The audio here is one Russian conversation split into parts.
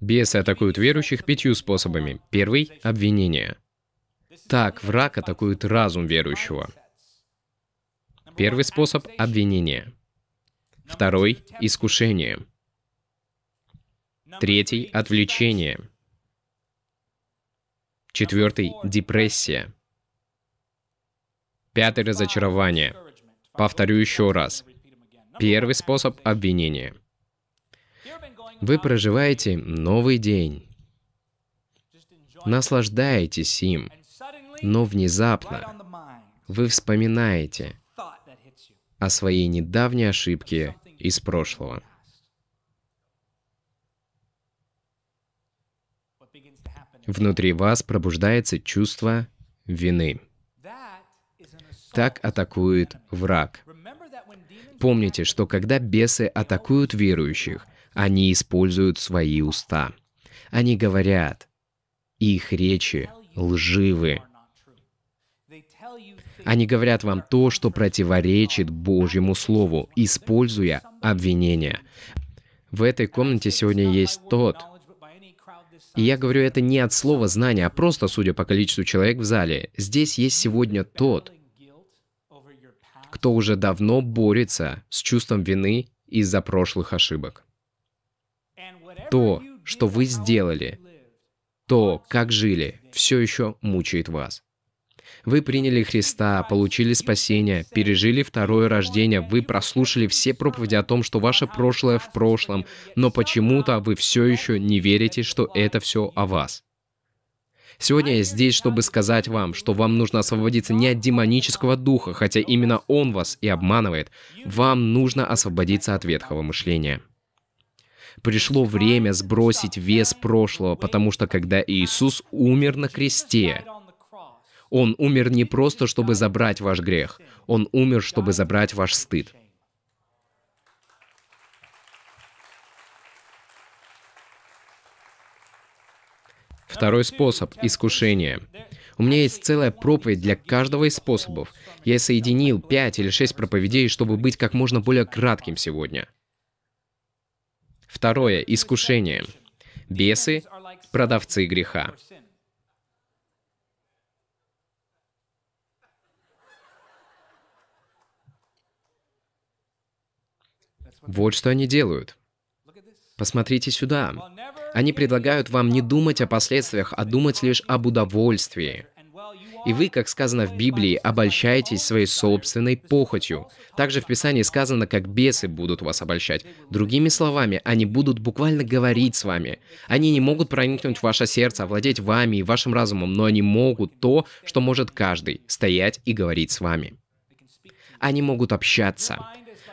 Бесы атакуют верующих пятью способами. Первый — обвинение. Так, враг атакует разум верующего. Первый способ — обвинение. Второй — искушение. Третий — отвлечение. Четвертый — депрессия. Пятый — разочарование. Повторю еще раз. Первый способ — обвинение. Вы проживаете новый день. Наслаждаетесь им. Но внезапно вы вспоминаете о своей недавней ошибке из прошлого. Внутри вас пробуждается чувство вины. Так атакует враг. Помните, что когда бесы атакуют верующих, они используют свои уста. Они говорят. Их речи лживы. Они говорят вам то, что противоречит Божьему Слову, используя обвинения. В этой комнате сегодня есть тот, и я говорю это не от слова знания, а просто судя по количеству человек в зале. Здесь есть сегодня тот, кто уже давно борется с чувством вины из-за прошлых ошибок. То, что вы сделали, то, как жили, все еще мучает вас. Вы приняли Христа, получили спасение, пережили второе рождение, вы прослушали все проповеди о том, что ваше прошлое в прошлом, но почему-то вы все еще не верите, что это все о вас. Сегодня я здесь, чтобы сказать вам, что вам нужно освободиться не от демонического духа, хотя именно он вас и обманывает. Вам нужно освободиться от ветхого мышления. Пришло время сбросить вес прошлого, потому что когда Иисус умер на кресте, Он умер не просто, чтобы забрать ваш грех, Он умер, чтобы забрать ваш стыд. Второй способ – искушение. У меня есть целая проповедь для каждого из способов. Я соединил пять или шесть проповедей, чтобы быть как можно более кратким сегодня – Второе — искушение. Бесы — продавцы греха. Вот что они делают. Посмотрите сюда. Они предлагают вам не думать о последствиях, а думать лишь об удовольствии. И вы, как сказано в Библии, обольщаетесь своей собственной похотью. Также в Писании сказано, как бесы будут вас обольщать. Другими словами, они будут буквально говорить с вами. Они не могут проникнуть в ваше сердце, овладеть вами и вашим разумом, но они могут то, что может каждый, стоять и говорить с вами. Они могут общаться.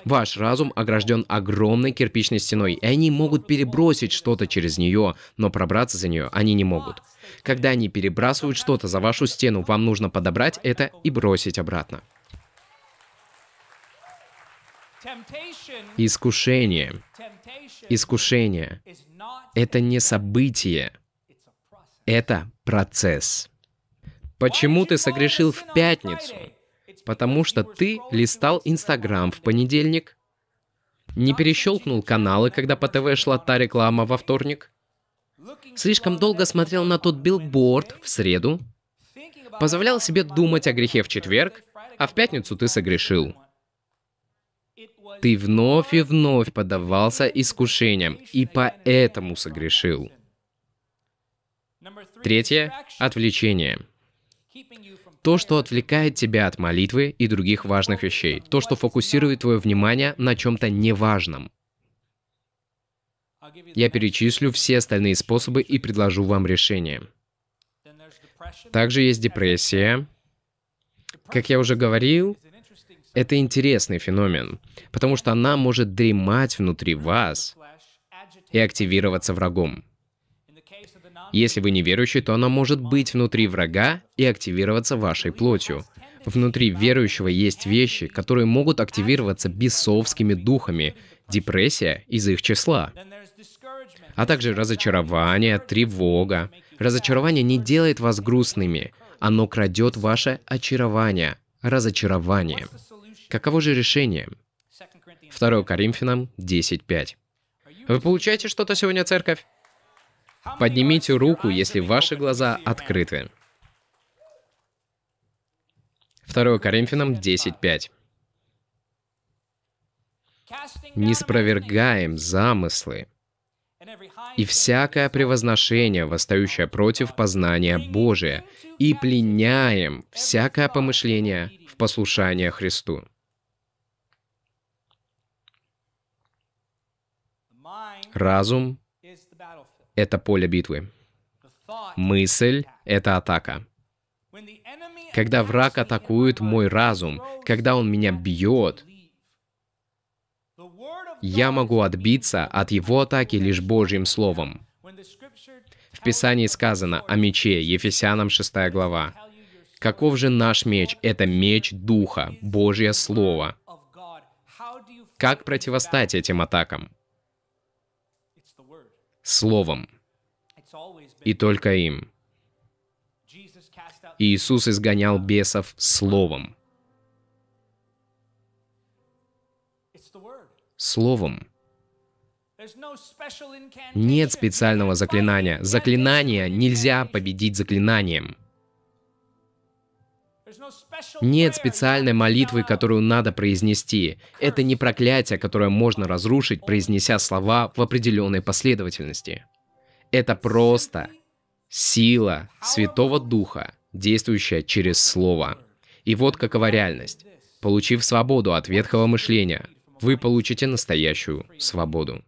Ваш разум огражден огромной кирпичной стеной, и они могут перебросить что-то через нее, но пробраться за нее они не могут. Когда они перебрасывают что-то за вашу стену, вам нужно подобрать это и бросить обратно. Искушение. Искушение — это не событие, это процесс. Почему ты согрешил в пятницу? потому что ты листал Инстаграм в понедельник, не перещелкнул каналы, когда по ТВ шла та реклама во вторник, слишком долго смотрел на тот билборд в среду, позволял себе думать о грехе в четверг, а в пятницу ты согрешил. Ты вновь и вновь поддавался искушениям, и поэтому согрешил. Третье — отвлечение. То, что отвлекает тебя от молитвы и других важных вещей. То, что фокусирует твое внимание на чем-то неважном. Я перечислю все остальные способы и предложу вам решение. Также есть депрессия. Как я уже говорил, это интересный феномен, потому что она может дремать внутри вас и активироваться врагом. Если вы неверующий, то она может быть внутри врага и активироваться вашей плотью. Внутри верующего есть вещи, которые могут активироваться бесовскими духами, депрессия из их числа, а также разочарование, тревога. Разочарование не делает вас грустными, оно крадет ваше очарование, разочарование. Каково же решение? 2 Коринфянам 10.5. Вы получаете что-то сегодня, церковь? Поднимите руку, если ваши глаза открыты. 2 Коринфянам 10.5. Не спровергаем замыслы и всякое превозношение, восстающее против познания Божия, и пленяем всякое помышление в послушание Христу. Разум это поле битвы. Мысль — это атака. Когда враг атакует мой разум, когда он меня бьет, я могу отбиться от его атаки лишь Божьим Словом. В Писании сказано о мече, Ефесянам 6 глава. Каков же наш меч? Это меч Духа, Божье Слово. Как противостать этим атакам? Словом. И только им. Иисус изгонял бесов Словом. Словом. Нет специального заклинания. Заклинание нельзя победить заклинанием. Нет специальной молитвы, которую надо произнести. Это не проклятие, которое можно разрушить, произнеся слова в определенной последовательности. Это просто сила Святого Духа, действующая через Слово. И вот какова реальность. Получив свободу от ветхого мышления, вы получите настоящую свободу.